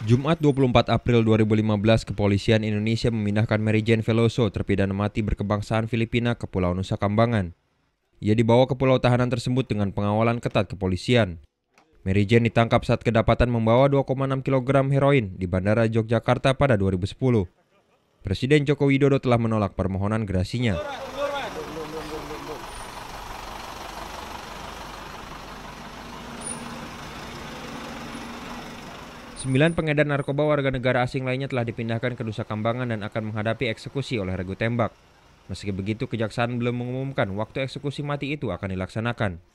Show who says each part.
Speaker 1: Jumat 24 April 2015, kepolisian Indonesia memindahkan Mary Jane Veloso, terpidana mati berkebangsaan Filipina ke Pulau Nusa Kambangan. Ia dibawa ke pulau tahanan tersebut dengan pengawalan ketat kepolisian. Mary Jane ditangkap saat kedapatan membawa 2,6 kg heroin di Bandara Yogyakarta pada 2010. Presiden Joko Widodo telah menolak permohonan gerasinya. Sembilan pengedar narkoba warga negara asing lainnya telah dipindahkan ke Nusa Kambangan dan akan menghadapi eksekusi oleh regu tembak. Meski begitu, kejaksaan belum mengumumkan waktu eksekusi mati itu akan dilaksanakan.